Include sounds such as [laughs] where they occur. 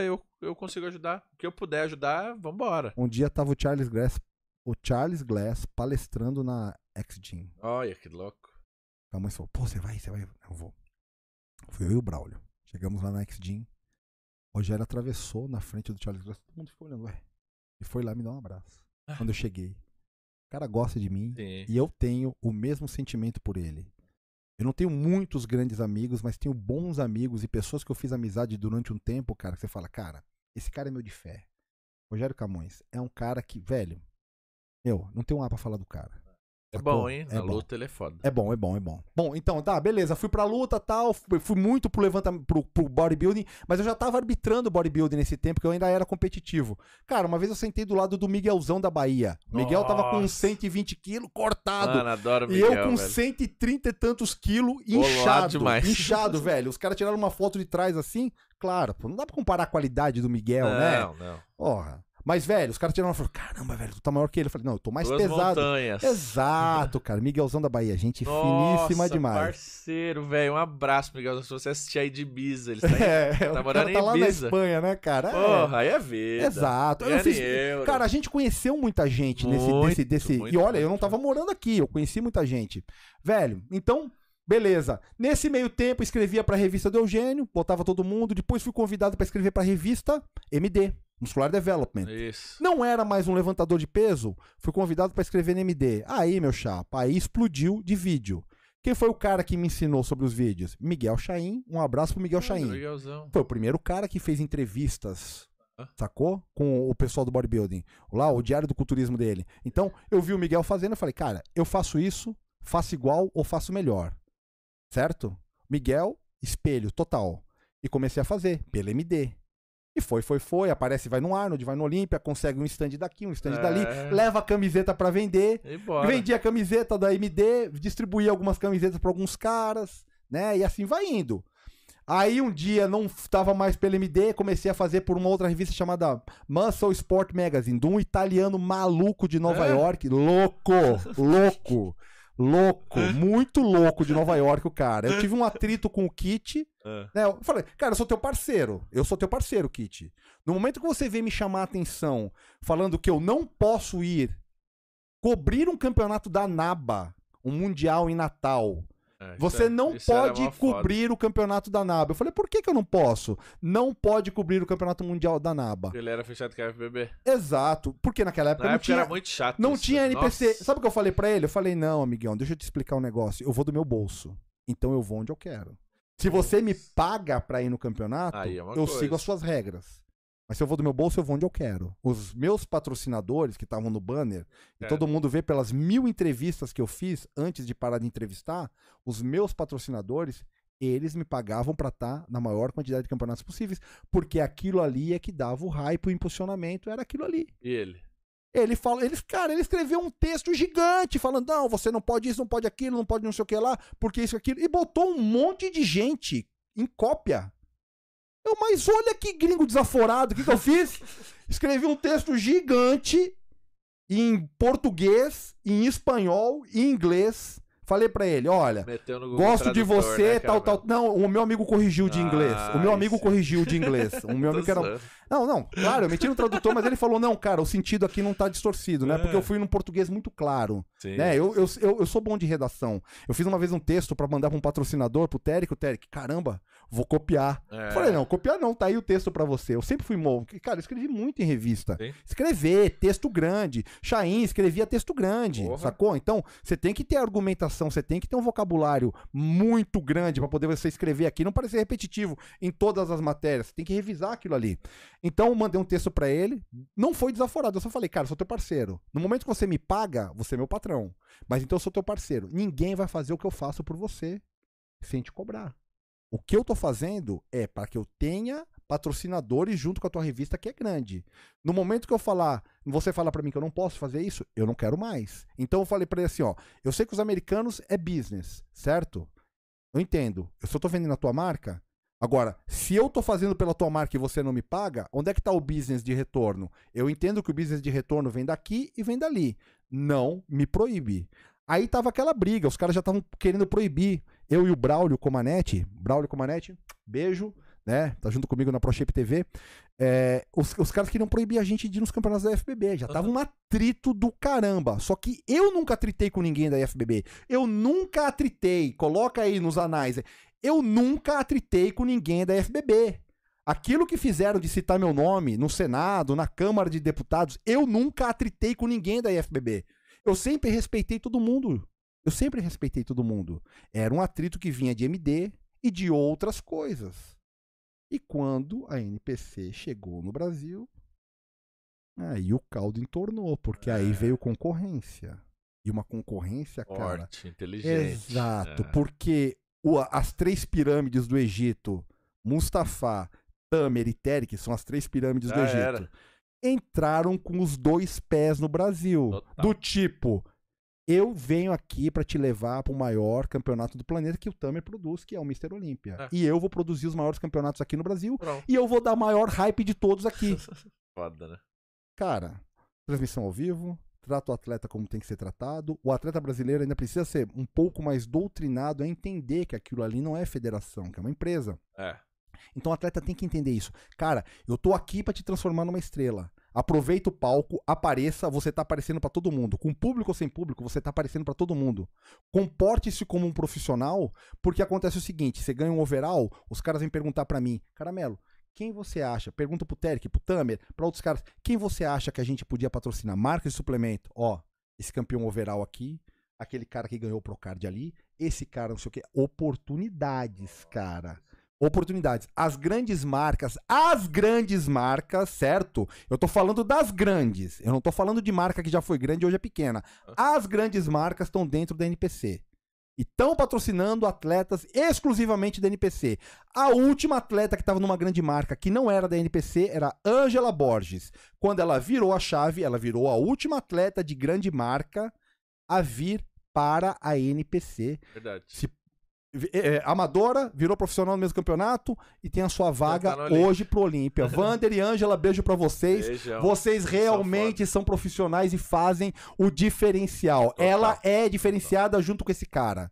eu, eu consigo ajudar. O que eu puder ajudar, vambora. Um dia tava o Charles Glass, o Charles Glass palestrando na X-Gym. Olha, que louco. A mãe falou, pô, você vai, você vai. Eu vou. Fui eu e o Braulio. Chegamos lá na x O Rogério atravessou na frente do Charles Glass. Todo mundo ficou olhando, ué. E foi lá me dar um abraço. Ah. Quando eu cheguei. O cara gosta de mim Sim. e eu tenho o mesmo sentimento por ele. Eu não tenho muitos grandes amigos, mas tenho bons amigos e pessoas que eu fiz amizade durante um tempo, cara, que você fala, cara, esse cara é meu de fé. Rogério Camões é um cara que, velho, Eu não tenho um A pra falar do cara. É bom, hein? É a bom. luta ele é foda. É bom, é bom, é bom. Bom, então, tá, beleza. Fui pra luta tal, fui muito pro levantamento, pro, pro bodybuilding, mas eu já tava arbitrando bodybuilding nesse tempo, que eu ainda era competitivo. Cara, uma vez eu sentei do lado do Miguelzão da Bahia. O Miguel Nossa. tava com 120 quilos cortado. Mano, adoro Miguel, E eu com velho. 130 e tantos quilos inchado. Demais. Inchado, velho. Os caras tiraram uma foto de trás assim. Claro, pô, não dá pra comparar a qualidade do Miguel, não, né? Não, não. Porra. Mas, velho, os caras tiraram e falaram: caramba, velho, tu tá maior que ele. Eu falei: não, eu tô mais Duas pesado. montanhas. Exato, cara. Miguelzão da Bahia, gente Nossa, finíssima demais. parceiro, velho. Um abraço, Miguelzão. Se você assistir aí de Ibiza, ele tá, aí, [laughs] é, tá morando em tá lá Ibiza. na Espanha, né, cara? É. Porra, é. aí é vida. Exato. Eu fiz... Cara, a gente conheceu muita gente nesse. desse, desse... Muito, e olha, muito. eu não tava morando aqui, eu conheci muita gente. Velho, então. Beleza. Nesse meio tempo, escrevia pra revista do Eugênio, botava todo mundo. Depois fui convidado para escrever pra revista MD. Muscular Development. Isso. Não era mais um levantador de peso, fui convidado para escrever M.D. Aí, meu chapa, aí explodiu de vídeo. Quem foi o cara que me ensinou sobre os vídeos? Miguel Chaim. Um abraço pro Miguel ah, Chaim. Miguelzão. Foi o primeiro cara que fez entrevistas ah. Sacou? Com o pessoal do bodybuilding. Lá, o diário do culturismo dele. Então, eu vi o Miguel fazendo, eu falei, cara, eu faço isso, faço igual ou faço melhor. Certo? Miguel, espelho total. E comecei a fazer, pelo MD. E foi, foi, foi, aparece, vai no Arnold, vai no Olímpia, consegue um stand daqui, um stand é. dali, leva a camiseta para vender. Vendi a camiseta da MD, distribuí algumas camisetas para alguns caras, né? E assim vai indo. Aí um dia não estava mais pela MD, comecei a fazer por uma outra revista chamada Muscle Sport Magazine, de um italiano maluco de Nova é. York, louco, [laughs] louco louco, é. muito louco de Nova York, o cara. Eu tive um atrito com o Kit. [laughs] É. Né? Eu falei, cara, eu sou teu parceiro. Eu sou teu parceiro, Kit. No momento que você vem me chamar a atenção falando que eu não posso ir cobrir um campeonato da NABA, um Mundial em Natal, é, Você é, não pode cobrir foda. o campeonato da NABA. Eu falei, por que, que eu não posso? Não pode cobrir o campeonato mundial da NABA. Ele era fechado com a FBB. Exato. Porque naquela época Na não época tinha. era muito chato. Não isso. tinha NPC. Nossa. Sabe o que eu falei para ele? Eu falei, não, amiguinho, deixa eu te explicar um negócio. Eu vou do meu bolso. Então eu vou onde eu quero. Se você me paga pra ir no campeonato, é eu coisa. sigo as suas regras. Mas se eu vou do meu bolso, eu vou onde eu quero. Os meus patrocinadores que estavam no banner, é. e todo mundo vê pelas mil entrevistas que eu fiz antes de parar de entrevistar, os meus patrocinadores, eles me pagavam para estar tá na maior quantidade de campeonatos possíveis, porque aquilo ali é que dava o hype, o impulsionamento, era aquilo ali. E ele? Ele fala, ele cara, ele escreveu um texto gigante falando: não, você não pode isso, não pode aquilo, não pode não sei o que lá, porque isso, aquilo. E botou um monte de gente em cópia eu, mas olha que gringo desaforado, o que, que eu fiz? [laughs] Escrevi um texto gigante em português, em espanhol e inglês. Falei para ele, olha, gosto de você, né, tal, tal. Não, o meu amigo corrigiu de inglês. Ah, o meu ah, amigo isso. corrigiu de inglês. [laughs] O meu amigo era não, não, claro, eu meti no tradutor, mas ele falou: não, cara, o sentido aqui não tá distorcido, né? Porque é. eu fui num português muito claro. Sim. Né? Eu, eu, eu, eu, sou bom de redação. Eu fiz uma vez um texto para mandar pra um patrocinador, pro o Terek, caramba, vou copiar. É. Falei, não, copiar não, tá aí o texto para você. Eu sempre fui bom. Cara, eu escrevi muito em revista. Sim. Escrever, texto grande. Chain escrevia texto grande, Porra. sacou? Então, você tem que ter argumentação, você tem que ter um vocabulário muito grande para poder você escrever aqui, não parecer repetitivo em todas as matérias. Você tem que revisar aquilo ali. Então eu mandei um texto para ele, não foi desaforado, eu só falei, cara, eu sou teu parceiro. No momento que você me paga, você é meu patrão. Mas então eu sou teu parceiro. Ninguém vai fazer o que eu faço por você sem te cobrar. O que eu tô fazendo é para que eu tenha patrocinadores junto com a tua revista que é grande. No momento que eu falar, você falar para mim que eu não posso fazer isso, eu não quero mais. Então eu falei para ele assim, ó, eu sei que os americanos é business, certo? Eu entendo. Eu só tô vendendo a tua marca, Agora, se eu estou fazendo pela tua marca e você não me paga, onde é que está o business de retorno? Eu entendo que o business de retorno vem daqui e vem dali. Não me proíbe. Aí tava aquela briga, os caras já estavam querendo proibir. Eu e o Braulio Comanete Braulio Comanete beijo, né? Tá junto comigo na ProShape TV. É, os, os caras queriam proibir a gente de ir nos campeonatos da FBB. Já tava uhum. um atrito do caramba. Só que eu nunca tritei com ninguém da FBB. Eu nunca tritei. Coloca aí nos anais. Eu nunca atritei com ninguém da FBB. Aquilo que fizeram de citar meu nome no Senado, na Câmara de Deputados, eu nunca atritei com ninguém da FBB. Eu sempre respeitei todo mundo. Eu sempre respeitei todo mundo. Era um atrito que vinha de MD e de outras coisas. E quando a NPC chegou no Brasil, aí o caldo entornou, porque é. aí veio concorrência. E uma concorrência, Forte, cara. Inteligente. Exato, é. porque as três pirâmides do Egito, Mustafa, Tamer e Tere, que são as três pirâmides do Egito, era. entraram com os dois pés no Brasil. Total. Do tipo, eu venho aqui para te levar para o maior campeonato do planeta que o Tamer produz, que é o Mr. Olímpia. É. E eu vou produzir os maiores campeonatos aqui no Brasil. Pronto. E eu vou dar a maior hype de todos aqui. [laughs] Foda, né? Cara, transmissão ao vivo, trata o atleta como tem que ser tratado. O atleta brasileiro ainda precisa ser um pouco mais doutrinado a entender que aquilo ali não é federação, que é uma empresa. É. Então o atleta tem que entender isso. Cara, eu tô aqui para te transformar numa estrela. Aproveita o palco, apareça, você tá aparecendo para todo mundo. Com público ou sem público, você tá aparecendo para todo mundo. Comporte-se como um profissional, porque acontece o seguinte, você ganha um overall, os caras vêm perguntar para mim, Caramelo, quem você acha? Pergunta pro Terek, pro Tamer, pra outros caras. Quem você acha que a gente podia patrocinar? Marca de suplemento. Ó, esse campeão overall aqui, aquele cara que ganhou o Procard ali, esse cara não sei o quê. Oportunidades, cara. Oportunidades. As grandes marcas, as grandes marcas, certo? Eu tô falando das grandes. Eu não tô falando de marca que já foi grande e hoje é pequena. As grandes marcas estão dentro da NPC. E estão patrocinando atletas exclusivamente da NPC. A última atleta que estava numa grande marca que não era da NPC era Angela Borges. Quando ela virou a chave, ela virou a última atleta de grande marca a vir para a NPC. Verdade. Se é, é, amadora, virou profissional no mesmo campeonato e tem a sua vaga tá hoje pro Olímpia. Vander [laughs] e Ângela, beijo para vocês. Beijão. Vocês realmente são, são, profissionais e fazem o diferencial. Opa. Ela é diferenciada Opa. junto com esse cara.